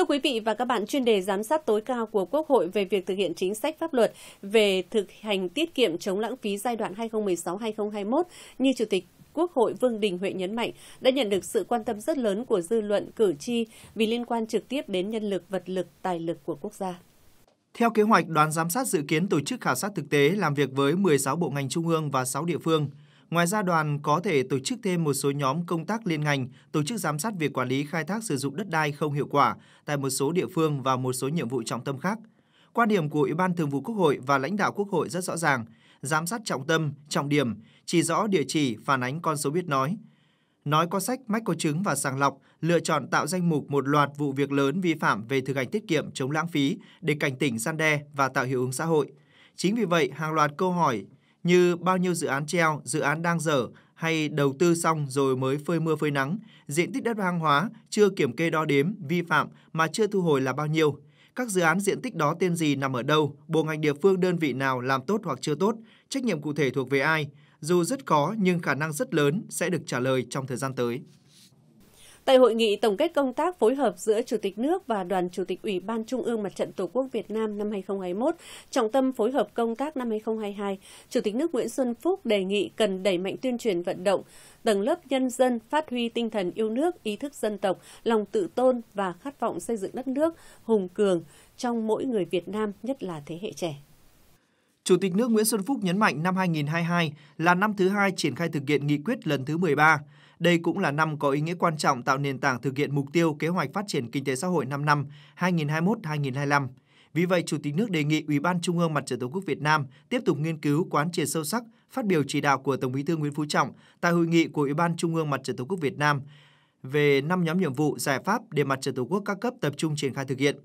Thưa quý vị và các bạn, chuyên đề giám sát tối cao của Quốc hội về việc thực hiện chính sách pháp luật về thực hành tiết kiệm chống lãng phí giai đoạn 2016-2021 như Chủ tịch Quốc hội Vương Đình Huệ nhấn mạnh đã nhận được sự quan tâm rất lớn của dư luận cử tri vì liên quan trực tiếp đến nhân lực, vật lực, tài lực của quốc gia. Theo kế hoạch, đoàn giám sát dự kiến tổ chức khảo sát thực tế làm việc với 16 bộ ngành trung ương và 6 địa phương – Ngoài ra đoàn có thể tổ chức thêm một số nhóm công tác liên ngành, tổ chức giám sát việc quản lý khai thác sử dụng đất đai không hiệu quả tại một số địa phương và một số nhiệm vụ trọng tâm khác. Quan điểm của Ủy ban Thường vụ Quốc hội và lãnh đạo Quốc hội rất rõ ràng, giám sát trọng tâm, trọng điểm, chỉ rõ địa chỉ, phản ánh con số biết nói. Nói có sách, mách có chứng và sàng lọc, lựa chọn tạo danh mục một loạt vụ việc lớn vi phạm về thực hành tiết kiệm chống lãng phí để cảnh tỉnh gian đe và tạo hiệu ứng xã hội. Chính vì vậy, hàng loạt câu hỏi như bao nhiêu dự án treo, dự án đang dở hay đầu tư xong rồi mới phơi mưa phơi nắng, diện tích đất hoang hóa chưa kiểm kê đo đếm, vi phạm mà chưa thu hồi là bao nhiêu. Các dự án diện tích đó tên gì nằm ở đâu, bộ ngành địa phương đơn vị nào làm tốt hoặc chưa tốt, trách nhiệm cụ thể thuộc về ai, dù rất khó nhưng khả năng rất lớn sẽ được trả lời trong thời gian tới. Tại hội nghị tổng kết công tác phối hợp giữa Chủ tịch nước và Đoàn Chủ tịch Ủy ban Trung ương Mặt trận Tổ quốc Việt Nam năm 2021, trọng tâm phối hợp công tác năm 2022, Chủ tịch nước Nguyễn Xuân Phúc đề nghị cần đẩy mạnh tuyên truyền vận động tầng lớp nhân dân phát huy tinh thần yêu nước, ý thức dân tộc, lòng tự tôn và khát vọng xây dựng đất nước hùng cường trong mỗi người Việt Nam, nhất là thế hệ trẻ. Chủ tịch nước Nguyễn Xuân Phúc nhấn mạnh năm 2022 là năm thứ hai triển khai thực hiện nghị quyết lần thứ 13 đây cũng là năm có ý nghĩa quan trọng tạo nền tảng thực hiện mục tiêu kế hoạch phát triển kinh tế xã hội 5 năm 2021-2025. Vì vậy, Chủ tịch nước đề nghị Ủy ban Trung ương Mặt trận Tổ quốc Việt Nam tiếp tục nghiên cứu quán triệt sâu sắc phát biểu chỉ đạo của Tổng Bí thư Nguyễn Phú Trọng tại hội nghị của Ủy ban Trung ương Mặt trận Tổ quốc Việt Nam về năm nhóm nhiệm vụ giải pháp để mặt trận Tổ quốc các cấp tập trung triển khai thực hiện.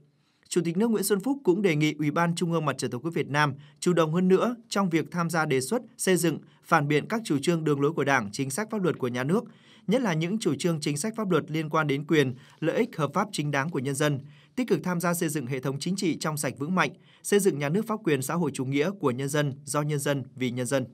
Chủ tịch nước Nguyễn Xuân Phúc cũng đề nghị Ủy ban Trung ương Mặt trận Tổ quốc Việt Nam chủ động hơn nữa trong việc tham gia đề xuất, xây dựng, phản biện các chủ trương đường lối của Đảng, chính sách pháp luật của nhà nước, nhất là những chủ trương chính sách pháp luật liên quan đến quyền, lợi ích hợp pháp chính đáng của nhân dân, tích cực tham gia xây dựng hệ thống chính trị trong sạch vững mạnh, xây dựng nhà nước pháp quyền xã hội chủ nghĩa của nhân dân, do nhân dân, vì nhân dân.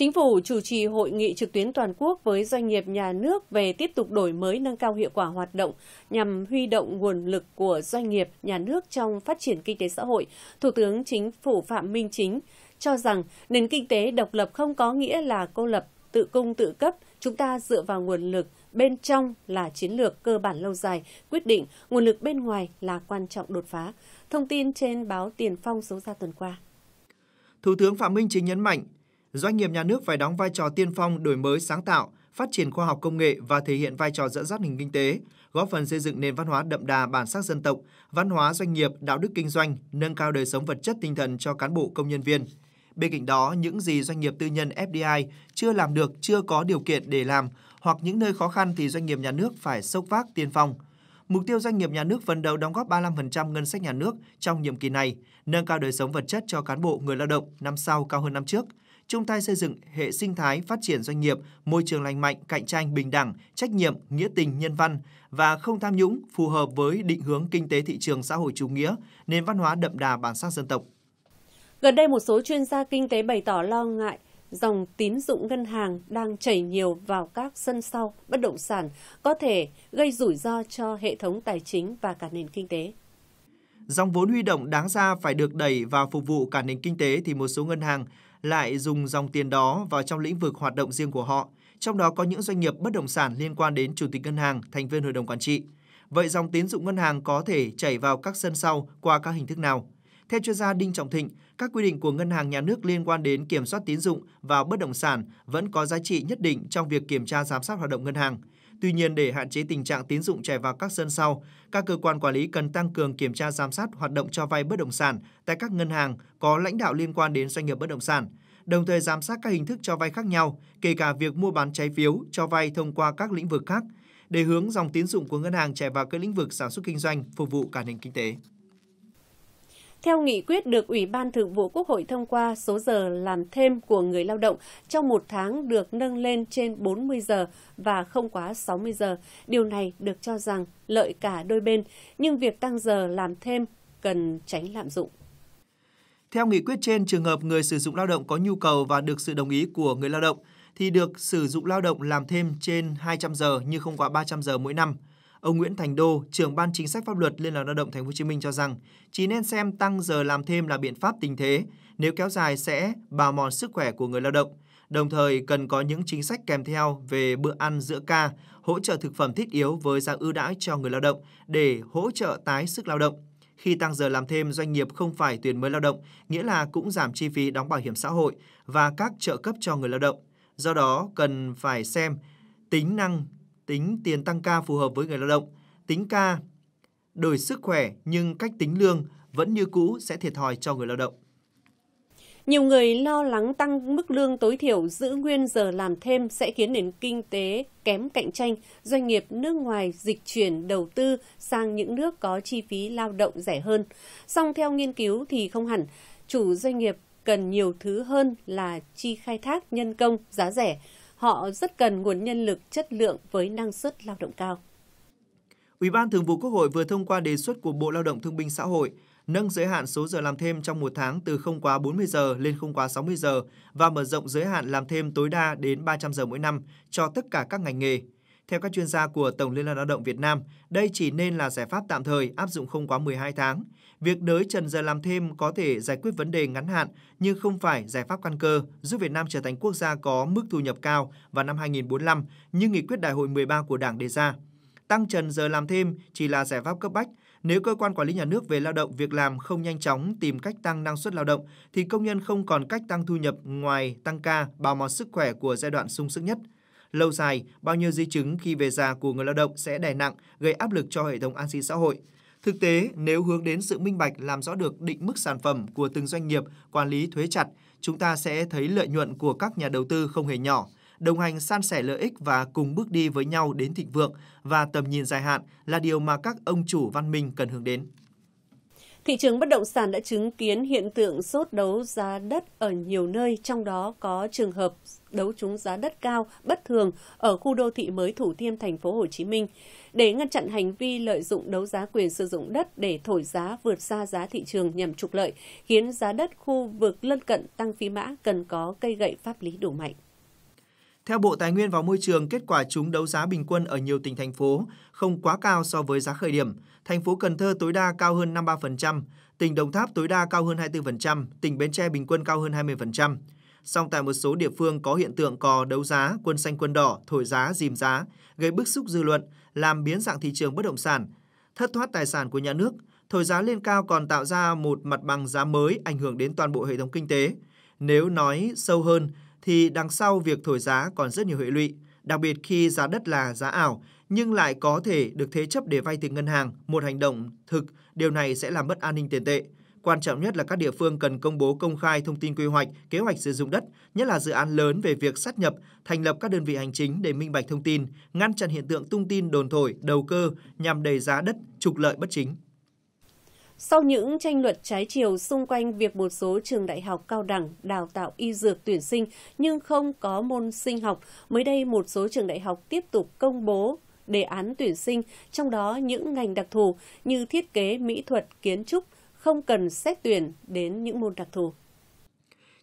Chính phủ chủ trì hội nghị trực tuyến toàn quốc với doanh nghiệp nhà nước về tiếp tục đổi mới nâng cao hiệu quả hoạt động nhằm huy động nguồn lực của doanh nghiệp nhà nước trong phát triển kinh tế xã hội. Thủ tướng Chính phủ Phạm Minh Chính cho rằng nền kinh tế độc lập không có nghĩa là cô lập, tự cung tự cấp, chúng ta dựa vào nguồn lực bên trong là chiến lược cơ bản lâu dài, quyết định nguồn lực bên ngoài là quan trọng đột phá. Thông tin trên báo Tiền Phong số ra tuần qua. Thủ tướng Phạm Minh Chính nhấn mạnh, doanh nghiệp nhà nước phải đóng vai trò tiên phong đổi mới sáng tạo, phát triển khoa học công nghệ và thể hiện vai trò dẫn dắt nền kinh tế, góp phần xây dựng nền văn hóa đậm đà bản sắc dân tộc, văn hóa doanh nghiệp, đạo đức kinh doanh, nâng cao đời sống vật chất tinh thần cho cán bộ công nhân viên. Bên cạnh đó, những gì doanh nghiệp tư nhân FDI chưa làm được, chưa có điều kiện để làm hoặc những nơi khó khăn thì doanh nghiệp nhà nước phải sốc vác tiên phong. Mục tiêu doanh nghiệp nhà nước phấn đấu đóng góp 35% ngân sách nhà nước trong nhiệm kỳ này, nâng cao đời sống vật chất cho cán bộ người lao động năm sau cao hơn năm trước – chung tay xây dựng hệ sinh thái phát triển doanh nghiệp, môi trường lành mạnh, cạnh tranh bình đẳng, trách nhiệm, nghĩa tình, nhân văn và không tham nhũng phù hợp với định hướng kinh tế thị trường xã hội chủ nghĩa, nền văn hóa đậm đà bản sắc dân tộc. Gần đây một số chuyên gia kinh tế bày tỏ lo ngại dòng tín dụng ngân hàng đang chảy nhiều vào các sân sau bất động sản có thể gây rủi ro cho hệ thống tài chính và cả nền kinh tế. Dòng vốn huy động đáng ra phải được đẩy vào phục vụ cả nền kinh tế thì một số ngân hàng lại dùng dòng tiền đó vào trong lĩnh vực hoạt động riêng của họ, trong đó có những doanh nghiệp bất động sản liên quan đến chủ tịch ngân hàng, thành viên hội đồng quản trị. Vậy dòng tín dụng ngân hàng có thể chảy vào các sân sau qua các hình thức nào? Theo chuyên gia Đinh Trọng Thịnh, các quy định của ngân hàng nhà nước liên quan đến kiểm soát tín dụng và bất động sản vẫn có giá trị nhất định trong việc kiểm tra giám sát hoạt động ngân hàng. Tuy nhiên, để hạn chế tình trạng tín dụng chảy vào các sân sau, các cơ quan quản lý cần tăng cường kiểm tra giám sát hoạt động cho vay bất động sản tại các ngân hàng có lãnh đạo liên quan đến doanh nghiệp bất động sản, đồng thời giám sát các hình thức cho vay khác nhau, kể cả việc mua bán trái phiếu, cho vay thông qua các lĩnh vực khác, để hướng dòng tín dụng của ngân hàng chảy vào các lĩnh vực sản xuất kinh doanh phục vụ cả nền kinh tế. Theo nghị quyết được Ủy ban Thường vụ Quốc hội thông qua, số giờ làm thêm của người lao động trong một tháng được nâng lên trên 40 giờ và không quá 60 giờ. Điều này được cho rằng lợi cả đôi bên, nhưng việc tăng giờ làm thêm cần tránh lạm dụng. Theo nghị quyết trên, trường hợp người sử dụng lao động có nhu cầu và được sự đồng ý của người lao động thì được sử dụng lao động làm thêm trên 200 giờ nhưng không quá 300 giờ mỗi năm – Ông Nguyễn Thành Đô, trưởng ban chính sách pháp luật Liên đoàn Lao động Thành phố Hồ Chí Minh cho rằng, chỉ nên xem tăng giờ làm thêm là biện pháp tình thế, nếu kéo dài sẽ bào mòn sức khỏe của người lao động. Đồng thời cần có những chính sách kèm theo về bữa ăn giữa ca, hỗ trợ thực phẩm thiết yếu với giá ưu đãi cho người lao động để hỗ trợ tái sức lao động. Khi tăng giờ làm thêm, doanh nghiệp không phải tuyển mới lao động, nghĩa là cũng giảm chi phí đóng bảo hiểm xã hội và các trợ cấp cho người lao động. Do đó, cần phải xem tính năng tính tiền tăng ca phù hợp với người lao động, tính ca đổi sức khỏe nhưng cách tính lương vẫn như cũ sẽ thiệt thòi cho người lao động. Nhiều người lo lắng tăng mức lương tối thiểu giữ nguyên giờ làm thêm sẽ khiến nền kinh tế kém cạnh tranh, doanh nghiệp nước ngoài dịch chuyển đầu tư sang những nước có chi phí lao động rẻ hơn. Song theo nghiên cứu thì không hẳn, chủ doanh nghiệp cần nhiều thứ hơn là chi khai thác nhân công giá rẻ Họ rất cần nguồn nhân lực chất lượng với năng suất lao động cao. Ủy ban Thường vụ Quốc hội vừa thông qua đề xuất của Bộ Lao động Thương binh Xã hội nâng giới hạn số giờ làm thêm trong một tháng từ không quá 40 giờ lên không quá 60 giờ và mở rộng giới hạn làm thêm tối đa đến 300 giờ mỗi năm cho tất cả các ngành nghề. Theo các chuyên gia của Tổng Liên đoàn Lao động Việt Nam, đây chỉ nên là giải pháp tạm thời áp dụng không quá 12 tháng. Việc nới trần giờ làm thêm có thể giải quyết vấn đề ngắn hạn nhưng không phải giải pháp căn cơ giúp Việt Nam trở thành quốc gia có mức thu nhập cao vào năm 2045 như nghị quyết đại hội 13 của Đảng đề ra. Tăng trần giờ làm thêm chỉ là giải pháp cấp bách nếu cơ quan quản lý nhà nước về lao động việc làm không nhanh chóng tìm cách tăng năng suất lao động thì công nhân không còn cách tăng thu nhập ngoài tăng ca, bào mòn sức khỏe của giai đoạn sung sức nhất lâu dài, bao nhiêu di chứng khi về già của người lao động sẽ đè nặng, gây áp lực cho hệ thống an sinh xã hội. Thực tế, nếu hướng đến sự minh bạch làm rõ được định mức sản phẩm của từng doanh nghiệp, quản lý thuế chặt, chúng ta sẽ thấy lợi nhuận của các nhà đầu tư không hề nhỏ, đồng hành san sẻ lợi ích và cùng bước đi với nhau đến thịnh vượng và tầm nhìn dài hạn là điều mà các ông chủ văn minh cần hướng đến. Thị trường bất động sản đã chứng kiến hiện tượng sốt đấu giá đất ở nhiều nơi, trong đó có trường hợp đấu trúng giá đất cao bất thường ở khu đô thị mới Thủ Thiêm thành phố Hồ Chí Minh. Để ngăn chặn hành vi lợi dụng đấu giá quyền sử dụng đất để thổi giá vượt xa giá thị trường nhằm trục lợi, khiến giá đất khu vực lân cận tăng phi mã cần có cây gậy pháp lý đủ mạnh. Theo Bộ Tài nguyên và Môi trường, kết quả chúng đấu giá bình quân ở nhiều tỉnh thành phố không quá cao so với giá khởi điểm. Thành phố Cần Thơ tối đa cao hơn 53%, tỉnh Đồng Tháp tối đa cao hơn 24%, tỉnh Bến Tre bình quân cao hơn 20%. Song tại một số địa phương có hiện tượng cò đấu giá, quân xanh quân đỏ, thổi giá, dìm giá, gây bức xúc dư luận, làm biến dạng thị trường bất động sản, thất thoát tài sản của nhà nước. Thổi giá lên cao còn tạo ra một mặt bằng giá mới ảnh hưởng đến toàn bộ hệ thống kinh tế. Nếu nói sâu hơn, thì đằng sau việc thổi giá còn rất nhiều hệ lụy, đặc biệt khi giá đất là giá ảo nhưng lại có thể được thế chấp để vay từ ngân hàng, một hành động thực, điều này sẽ làm mất an ninh tiền tệ. Quan trọng nhất là các địa phương cần công bố công khai thông tin quy hoạch, kế hoạch sử dụng đất, nhất là dự án lớn về việc sát nhập, thành lập các đơn vị hành chính để minh bạch thông tin, ngăn chặn hiện tượng tung tin đồn thổi, đầu cơ nhằm đẩy giá đất trục lợi bất chính. Sau những tranh luận trái chiều xung quanh việc một số trường đại học cao đẳng đào tạo y dược tuyển sinh nhưng không có môn sinh học, mới đây một số trường đại học tiếp tục công bố đề án tuyển sinh, trong đó những ngành đặc thù như thiết kế, mỹ thuật, kiến trúc không cần xét tuyển đến những môn đặc thù.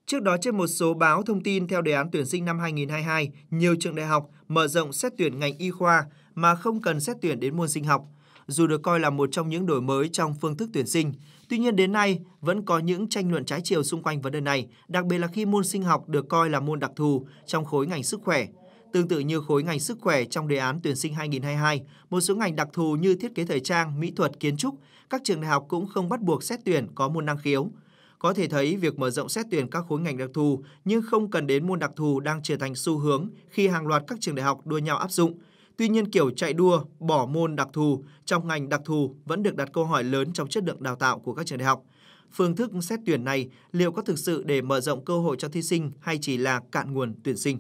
Trước đó trên một số báo thông tin theo đề án tuyển sinh năm 2022, nhiều trường đại học mở rộng xét tuyển ngành y khoa mà không cần xét tuyển đến môn sinh học – dù được coi là một trong những đổi mới trong phương thức tuyển sinh. Tuy nhiên đến nay vẫn có những tranh luận trái chiều xung quanh vấn đề này, đặc biệt là khi môn sinh học được coi là môn đặc thù trong khối ngành sức khỏe. Tương tự như khối ngành sức khỏe trong đề án tuyển sinh 2022, một số ngành đặc thù như thiết kế thời trang, mỹ thuật, kiến trúc, các trường đại học cũng không bắt buộc xét tuyển có môn năng khiếu. Có thể thấy việc mở rộng xét tuyển các khối ngành đặc thù nhưng không cần đến môn đặc thù đang trở thành xu hướng khi hàng loạt các trường đại học đua nhau áp dụng. Tuy nhiên kiểu chạy đua, bỏ môn đặc thù trong ngành đặc thù vẫn được đặt câu hỏi lớn trong chất lượng đào tạo của các trường đại học. Phương thức xét tuyển này liệu có thực sự để mở rộng cơ hội cho thí sinh hay chỉ là cạn nguồn tuyển sinh?